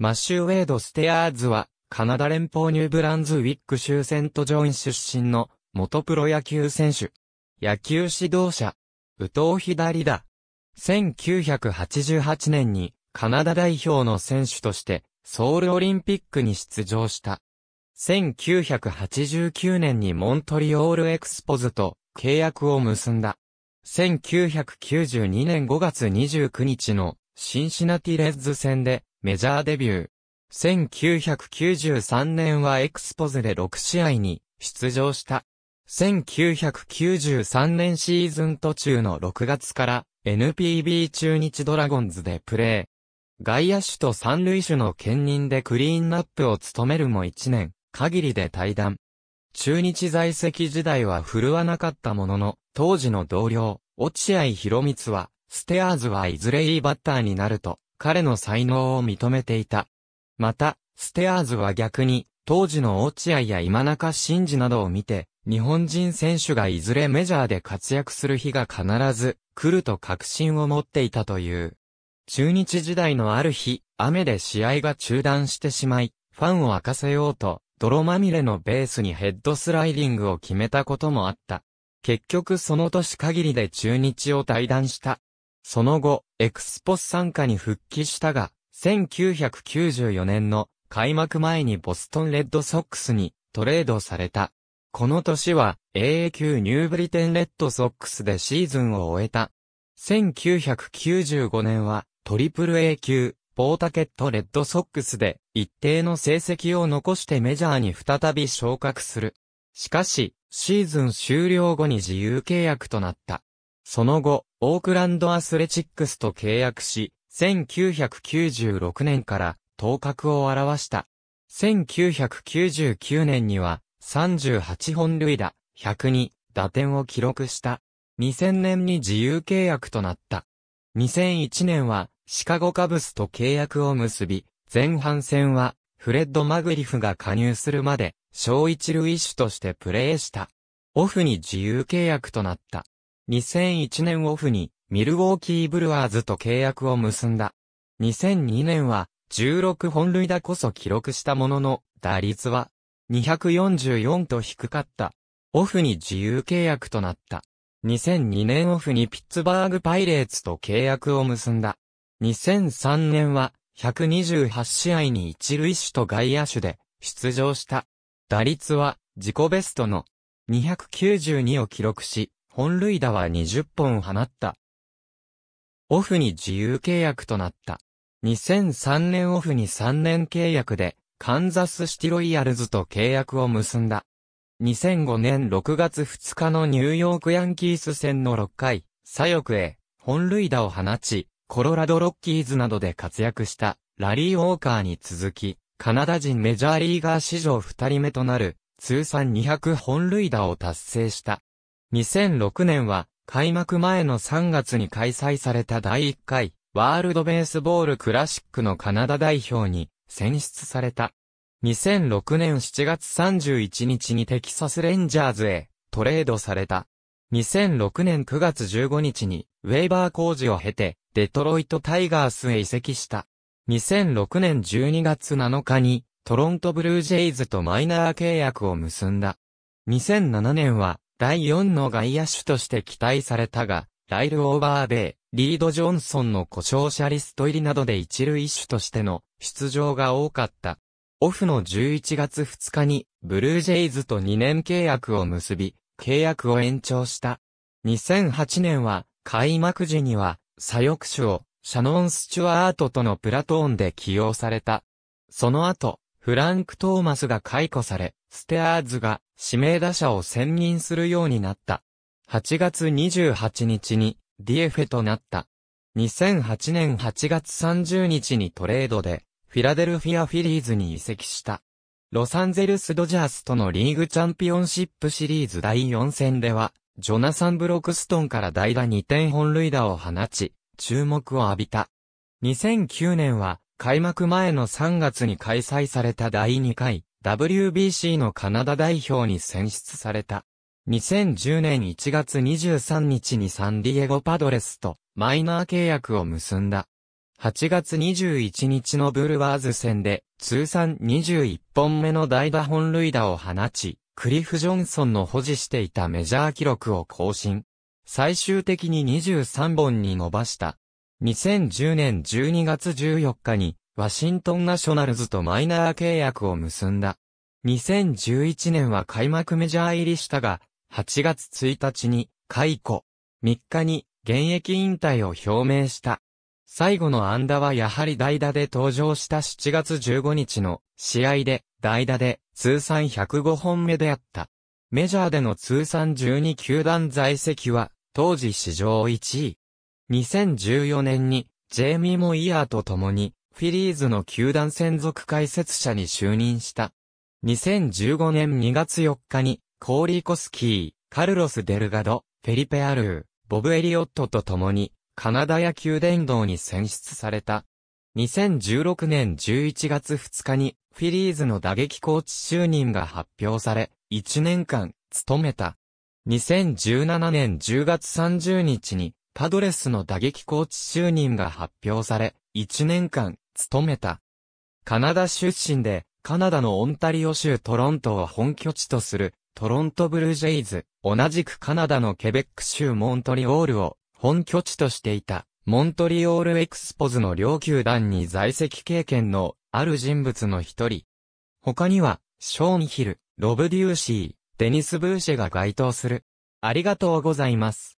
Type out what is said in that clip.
マッシュウェイド・ステアーズは、カナダ連邦ニューブランズウィック州セント・ジョイン出身の元プロ野球選手。野球指導者。宇藤左だ。1988年にカナダ代表の選手としてソウルオリンピックに出場した。1989年にモントリオールエクスポズと契約を結んだ。1992年5月29日のシンシナティレッズ戦でメジャーデビュー。1993年はエクスポズで6試合に出場した。1993年シーズン途中の6月から NPB 中日ドラゴンズでプレー。外野手と三塁手の兼任でクリーンナップを務めるも1年限りで退団。中日在籍時代は振るわなかったものの、当時の同僚、落合博光は、ステアーズはいずれいいバッターになると、彼の才能を認めていた。また、ステアーズは逆に、当時の落合や今中真二などを見て、日本人選手がいずれメジャーで活躍する日が必ず来ると確信を持っていたという。中日時代のある日、雨で試合が中断してしまい、ファンを沸かせようと、泥まみれのベースにヘッドスライディングを決めたこともあった。結局その年限りで中日を退団した。その後、エクスポス参加に復帰したが、1994年の開幕前にボストンレッドソックスにトレードされた。この年は AA 級ニューブリテンレッドソックスでシーズンを終えた。1995年はトリプル A 級ポータケットレッドソックスで一定の成績を残してメジャーに再び昇格する。しかし、シーズン終了後に自由契約となった。その後、オークランドアスレチックスと契約し、1996年から頭角を現した。1999年には38本塁打、102打点を記録した。2000年に自由契約となった。2001年はシカゴカブスと契約を結び、前半戦はフレッド・マグリフが加入するまで小一塁手としてプレーした。オフに自由契約となった。2001年オフにミルウォーキーブルワーズと契約を結んだ。2002年は16本塁打こそ記録したものの打率は244と低かった。オフに自由契約となった。2002年オフにピッツバーグパイレーツと契約を結んだ。2003年は128試合に一塁手と外野手で出場した。打率は自己ベストの292を記録し、本塁打は20本放った。オフに自由契約となった。2003年オフに3年契約で、カンザスシティロイヤルズと契約を結んだ。2005年6月2日のニューヨークヤンキース戦の6回、左翼へ、本塁打を放ち、コロラドロッキーズなどで活躍した、ラリー・ウォーカーに続き、カナダ人メジャーリーガー史上2人目となる、通算200本塁打を達成した。2006年は、開幕前の3月に開催された第1回、ワールドベースボールクラシックのカナダ代表に選出された。2006年7月31日にテキサスレンジャーズへトレードされた。2006年9月15日にウェーバー工事を経てデトロイトタイガースへ移籍した。2006年12月7日にトロントブルージェイズとマイナー契約を結んだ。2007年は第4の外野手として期待されたが、ライル・オーバーベイ、リード・ジョンソンの故障者リスト入りなどで一塁手としての出場が多かった。オフの11月2日に、ブルージェイズと2年契約を結び、契約を延長した。2008年は、開幕時には、左翼手を、シャノン・スチュワートとのプラトーンで起用された。その後、フランク・トーマスが解雇され、ステアーズが指名打者を選任するようになった。8月28日にディエフェとなった。2008年8月30日にトレードでフィラデルフィアフィリーズに移籍した。ロサンゼルスドジャースとのリーグチャンピオンシップシリーズ第4戦では、ジョナサン・ブロックストンから代打2点本塁打を放ち、注目を浴びた。2009年は、開幕前の3月に開催された第2回 WBC のカナダ代表に選出された。2010年1月23日にサンディエゴパドレスとマイナー契約を結んだ。8月21日のブルワーズ戦で通算21本目の代打本塁打を放ち、クリフ・ジョンソンの保持していたメジャー記録を更新。最終的に23本に伸ばした。2010年12月14日にワシントンナショナルズとマイナー契約を結んだ。2011年は開幕メジャー入りしたが、8月1日に解雇。3日に現役引退を表明した。最後の安打はやはり代打で登場した7月15日の試合で代打で通算105本目であった。メジャーでの通算12球団在籍は当時史上1位。2014年にジェイミー・モイヤーと共にフィリーズの球団専属解説者に就任した。2015年2月4日に、コーリー・コスキー、カルロス・デルガド、フェリペ・アルー、ボブ・エリオットと共に、カナダ野球殿堂に選出された。2016年11月2日に、フィリーズの打撃コーチ就任が発表され、1年間、務めた。2017年10月30日に、パドレスの打撃コーチ就任が発表され、1年間、務めた。カナダ出身で、カナダのオンタリオ州トロントを本拠地とする、トロントブルージェイズ、同じくカナダのケベック州モントリオールを本拠地としていた、モントリオールエクスポズの両球団に在籍経験のある人物の一人。他には、ショーンヒル、ロブ・デューシー、デニス・ブーシェが該当する。ありがとうございます。